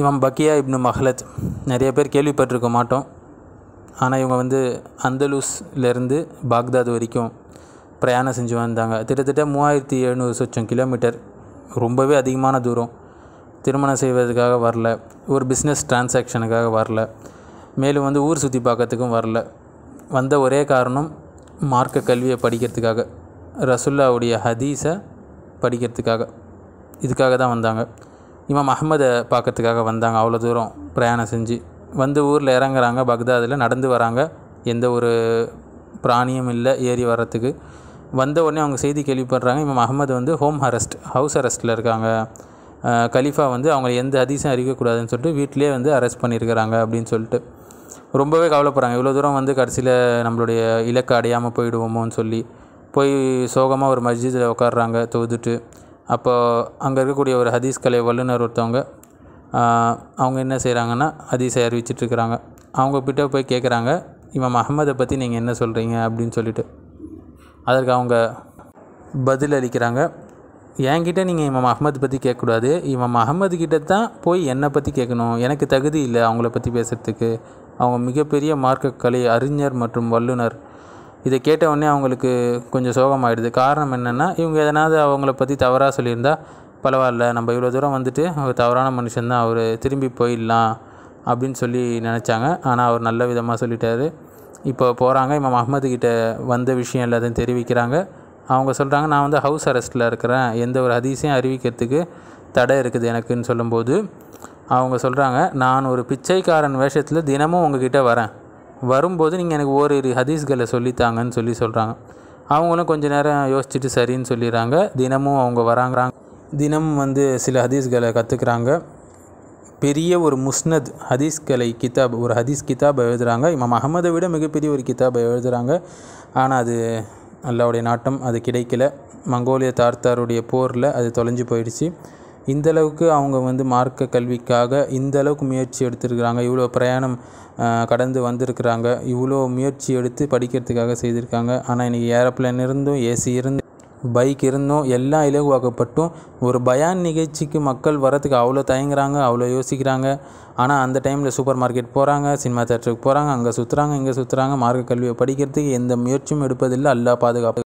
இவன் பக்கியா இப்னு மஹ்லத் நிறைய பேர் கேள்விப்பட்டிருக்க மாட்டோம் ஆனால் இவங்க வந்து அந்தலூஸ்லேருந்து பாக்தாத் வரைக்கும் பிரயாணம் செஞ்சு வந்தாங்க கிட்டத்தட்ட மூவாயிரத்தி எழுநூறு சொச்சம் கிலோமீட்டர் ரொம்பவே அதிகமான தூரம் திருமணம் செய்வதற்காக வரல ஒரு பிஸ்னஸ் டிரான்சாக்ஷனுக்காக வரல மேலும் வந்து ஊர் சுற்றி பார்க்கறதுக்கும் வரல வந்த ஒரே காரணம் மார்க்க கல்வியை படிக்கிறதுக்காக ரசுல்லாவுடைய ஹதீஸை படிக்கிறதுக்காக இதுக்காக தான் வந்தாங்க இமாம் அஹமதை பார்க்கறதுக்காக வந்தாங்க அவ்வளோ தூரம் பிரயாணம் செஞ்சு வந்து ஊரில் இறங்குறாங்க பக்தாதில் நடந்து வராங்க எந்த ஒரு பிராணியும் இல்லை ஏறி வர்றதுக்கு வந்த உடனே அவங்க செய்தி கேள்விப்படுறாங்க இமாம் அஹமது வந்து ஹோம் அரெஸ்ட் ஹவுஸ் அரெஸ்ட்டில் இருக்காங்க கலீஃபா வந்து அவங்க எந்த அதிசயம் அறிவிக்கக்கூடாதுன்னு சொல்லிட்டு வீட்டிலே வந்து அரெஸ்ட் பண்ணியிருக்கிறாங்க அப்படின்னு சொல்லிட்டு ரொம்பவே கவலைப்படுறாங்க இவ்வளோ தூரம் வந்து கடைசியில் நம்மளுடைய இலக்கை அடையாமல் போயிடுவோமோன்னு சொல்லி போய் சோகமாக ஒரு மஸ்ஜிதில் உட்காடுறாங்க தொகுதுட்டு அப்போ அங்கே இருக்கக்கூடிய ஒரு ஹதீஸ் கலை வல்லுநர் ஒருத்தவங்க அவங்க என்ன செய்கிறாங்கன்னா ஹதீஸை அவங்க அவங்கக்கிட்ட போய் கேட்குறாங்க இவன் அஹமதை பற்றி நீங்கள் என்ன சொல்கிறீங்க அப்படின்னு சொல்லிட்டு அதற்கு அவங்க பதில் அளிக்கிறாங்க என்கிட்ட நீங்கள் இமாம் அஹமது பற்றி கேட்கக்கூடாது இமாம் அஹமது கிட்ட தான் போய் என்னை பற்றி கேட்கணும் எனக்கு தகுதி இல்லை அவங்கள பற்றி பேசுகிறதுக்கு அவங்க மிகப்பெரிய மார்க்க கலை அறிஞர் மற்றும் வல்லுனர் இதை கேட்டவுடனே அவங்களுக்கு கொஞ்சம் சோகமாயிடுது காரணம் என்னென்னா இவங்க எதனாவது அவங்கள பற்றி தவறாக சொல்லியிருந்தால் பரவாயில்ல நம்ம இவ்வளோ தூரம் வந்துட்டு அவர் தவறான மனுஷன்தான் அவர் திரும்பி போயிடலாம் அப்படின்னு சொல்லி நினச்சாங்க ஆனால் அவர் நல்ல விதமாக சொல்லிட்டாரு இப்போ போகிறாங்க இமாம் கிட்டே வந்த விஷயம் எல்லாத்தையும் தெரிவிக்கிறாங்க அவங்க சொல்கிறாங்க நான் வந்து ஹவுஸ் அரெஸ்ட்டில் இருக்கிறேன் எந்த ஒரு அதிசயம் அறிவிக்கிறதுக்கு தடை இருக்குது எனக்குன்னு சொல்லும்போது அவங்க சொல்கிறாங்க நான் ஒரு பிச்சைக்காரன் வேஷத்தில் தினமும் உங்ககிட்ட வரேன் வரும்போது நீங்கள் எனக்கு ஓரிரு ஹதீஸ்களை சொல்லித்தாங்கன்னு சொல்லி சொல்கிறாங்க அவங்களும் கொஞ்சம் நேரம் யோசிச்சுட்டு சரின்னு சொல்லிடுறாங்க தினமும் அவங்க வராங்கிறாங்க தினமும் வந்து சில ஹதீஸ்களை கற்றுக்குறாங்க பெரிய ஒரு முஸ்னத் ஹதீஸ் கலை கிதாப் ஒரு ஹதீஸ் கிதாப் எழுதுகிறாங்க இமாம் அகமதை விட மிகப்பெரிய ஒரு கிதாப் எழுதுகிறாங்க ஆனால் அது அல்லாவுடைய நாட்டம் அது கிடைக்கல மங்கோலிய தார்த்தாருடைய போரில் அது தொலைஞ்சு போயிடுச்சு இந்தளவுக்கு அவங்க வந்து மார்க்க கல்விக்காக இந்தளவுக்கு முயற்சி எடுத்திருக்கிறாங்க இவ்வளோ பிரயாணம் கடந்து வந்திருக்கிறாங்க இவ்வளோ முயற்சி எடுத்து படிக்கிறதுக்காக செய்திருக்காங்க ஆனால் இன்றைக்கி ஏரோப்ளேன் இருந்தும் ஏசி இருந்து பைக் இருந்தும் எல்லாம் இலகுவாக்கப்பட்டும் ஒரு பயான் நிகழ்ச்சிக்கு மக்கள் வரத்துக்கு அவ்வளோ தயங்குறாங்க அவ்வளோ யோசிக்கிறாங்க ஆனால் அந்த டைமில் சூப்பர் மார்க்கெட் போகிறாங்க சினிமா தேட்டருக்கு போகிறாங்க அங்கே சுற்றுறாங்க இங்கே சுற்றுறாங்க மார்க்க கல்வியை படிக்கிறதுக்கு எந்த முயற்சியும் எடுப்பதில்லை அல்லா பாதுகாப்பு